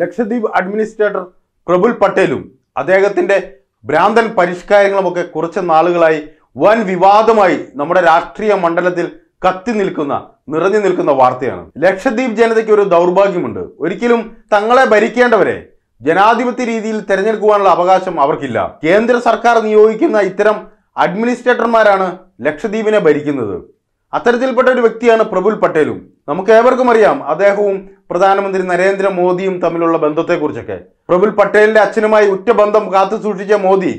Lakshadweep administrator പ്രബുൽ പട്ടേലും അദ്ദേഹത്തിന്റെ ഭ്രാന്തൻ പരിഷ്കാരങ്ങളുമൊക്കെ കുറച്ച് നാളുകളായി വൻ വിവാദമായി നമ്മുടെ രാഷ്ട്രീയ മണ്ഡലത്തിൽ കത്തി നിൽക്കുന്ന നിറഞ്ഞു നിൽക്കുന്ന വാർത്തയാണ് ലക്ഷദ്വീപ് ജനതയ്ക്ക് ഒരു ദൗർഭാഗ്യമുണ്ട് ഒരിക്കലും തങ്ങളെ ഭരിക്കേണ്ടവരെ ജനാധിപത്യ രീതിയിൽ തിരഞ്ഞെടുക്കുവാനുള്ള അവകാശം അവർക്കില്ല കേന്ദ്ര സർക്കാർ നിയോഗിക്കുന്ന ഇത്തരം അഡ്മിനിസ്ട്രേറ്റർമാരാണ് ലക്ഷദ്വീപിനെ ഭരിക്കുന്നത് അത്തരത്തിൽപ്പെട്ട ഒരു വ്യക്തിയാണ് പ്രഫുൽ പട്ടേലും നമുക്ക് ഏവർക്കും അറിയാം അദ്ദേഹവും പ്രധാനമന്ത്രി നരേന്ദ്രമോദിയും തമ്മിലുള്ള ബന്ധത്തെക്കുറിച്ചൊക്കെ പ്രഫുൽ പട്ടേലിന്റെ അച്ഛനുമായി ഉറ്റ ബന്ധം കാത്തു സൂക്ഷിച്ച മോദി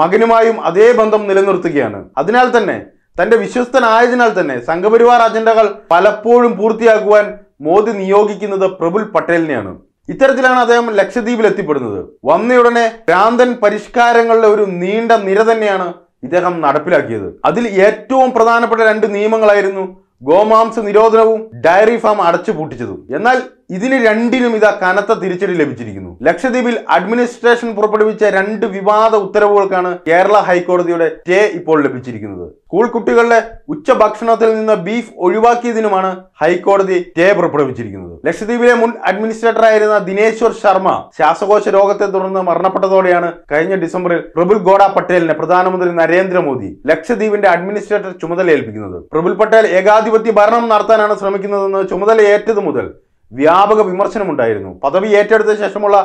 മകനുമായും അതേ ബന്ധം നിലനിർത്തുകയാണ് അതിനാൽ തന്നെ തന്റെ വിശ്വസ്തനായതിനാൽ തന്നെ സംഘപരിവാർ അജണ്ടകൾ പലപ്പോഴും പൂർത്തിയാക്കുവാൻ മോദി നിയോഗിക്കുന്നത് പ്രഫുൽ പട്ടേലിനെയാണ് ഇത്തരത്തിലാണ് അദ്ദേഹം ലക്ഷദ്വീപിൽ എത്തിപ്പെടുന്നത് വന്നയുടനെ ഭ്രാന്തൻ പരിഷ്കാരങ്ങളുടെ ഒരു നീണ്ട നിര തന്നെയാണ് ഇദ്ദേഹം നടപ്പിലാക്കിയത് അതിൽ ഏറ്റവും പ്രധാനപ്പെട്ട രണ്ട് നിയമങ്ങളായിരുന്നു ഗോമാംസ നിരോധനവും ഡയറി ഫാം അടച്ചുപൂട്ടിച്ചതും എന്നാൽ ഇതിൽ രണ്ടിനും ഇതാ കനത്ത തിരിച്ചടി ലഭിച്ചിരിക്കുന്നു ലക്ഷദ്വീപിൽ അഡ്മിനിസ്ട്രേഷൻ പുറപ്പെടുവിച്ച രണ്ട് വിവാദ ഉത്തരവുകൾക്കാണ് കേരള ഹൈക്കോടതിയുടെ സ്റ്റേ ഇപ്പോൾ ലഭിച്ചിരിക്കുന്നത് സ്കൂൾ കുട്ടികളുടെ ഉച്ചഭക്ഷണത്തിൽ നിന്ന് ബീഫ് ഒഴിവാക്കിയതിനുമാണ് ഹൈക്കോടതി സ്റ്റേ പുറപ്പെടുവിച്ചിരിക്കുന്നത് ലക്ഷദ്വീപിലെ മുൻ അഡ്മിനിസ്ട്രേറ്ററായിരുന്ന ദിനേശ്വർ ശർമ്മ ശ്വാസകോശ രോഗത്തെ തുടർന്ന് മരണപ്പെട്ടതോടെയാണ് കഴിഞ്ഞ ഡിസംബറിൽ പ്രബുൽ ഗോഡ പട്ടേലിനെ പ്രധാനമന്ത്രി നരേന്ദ്രമോദി ലക്ഷദ്വീപിന്റെ അഡ്മിനിസ്ട്രേറ്റർ ചുമതല ഏൽപ്പിക്കുന്നത് പ്രബുൽ പട്ടേൽ ഏകാധിപത്യ ഭരണം നടത്താനാണ് ശ്രമിക്കുന്നതെന്ന് ചുമതല ഏറ്റതു മുതൽ വ്യാപക വിമർശനമുണ്ടായിരുന്നു പദവി ഏറ്റെടുത്ത ശേഷമുള്ള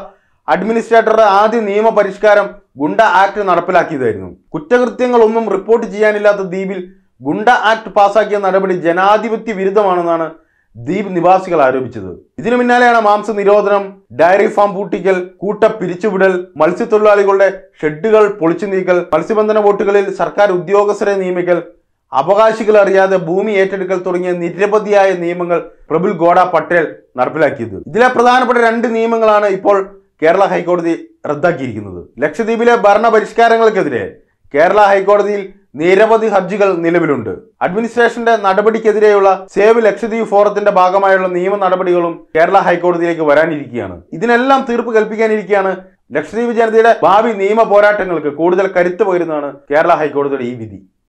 അഡ്മിനിസ്ട്രേറ്ററുടെ ആദ്യ നിയമപരിഷ്കാരം ഗുണ്ട ആക്ട് നടപ്പിലാക്കിയതായിരുന്നു കുറ്റകൃത്യങ്ങളൊന്നും റിപ്പോർട്ട് ചെയ്യാനില്ലാത്ത ദ്വീപിൽ ഗുണ്ട ആക്ട് പാസാക്കിയ നടപടി ജനാധിപത്യ വിരുദ്ധമാണെന്നാണ് ദ്വീപ് നിവാസികൾ ആരോപിച്ചത് ഇതിനു പിന്നാലെയാണ് മാംസ നിരോധനം ഡയറി ഫാം പൂട്ടിക്കൽ കൂട്ട പിരിച്ചുവിടൽ മത്സ്യത്തൊഴിലാളികളുടെ ഷെഡുകൾ പൊളിച്ചു നീക്കൽ മത്സ്യബന്ധന ബോട്ടുകളിൽ സർക്കാർ ഉദ്യോഗസ്ഥരെ നിയമിക്കൽ അവകാശികൾ അറിയാതെ ഭൂമി ഏറ്റെടുക്കൽ തുടങ്ങിയ നിരവധിയായ നിയമങ്ങൾ പ്രബുൽ ഗോഡ പട്ടേൽ നടപ്പിലാക്കിയത് ഇതിലെ പ്രധാനപ്പെട്ട രണ്ട് നിയമങ്ങളാണ് ഇപ്പോൾ കേരള ഹൈക്കോടതി റദ്ദാക്കിയിരിക്കുന്നത് ലക്ഷദ്വീപിലെ ഭരണ പരിഷ്കാരങ്ങൾക്കെതിരെ കേരള ഹൈക്കോടതിയിൽ നിരവധി ഹർജികൾ നിലവിലുണ്ട് അഡ്മിനിസ്ട്രേഷന്റെ നടപടിക്കെതിരെയുള്ള സേവ് ലക്ഷദ്വീപ് ഫോറത്തിന്റെ ഭാഗമായുള്ള നിയമ നടപടികളും കേരള ഹൈക്കോടതിയിലേക്ക് വരാനിരിക്കുകയാണ് ഇതിനെല്ലാം തീർപ്പ് കൽപ്പിക്കാനിരിക്കുകയാണ് ലക്ഷദ്വീപ് ജനതയുടെ ഭാവി നിയമ പോരാട്ടങ്ങൾക്ക് കൂടുതൽ കരുത്ത് പകരുന്നതാണ് കേരള ഹൈക്കോടതിയുടെ ഈ വിധി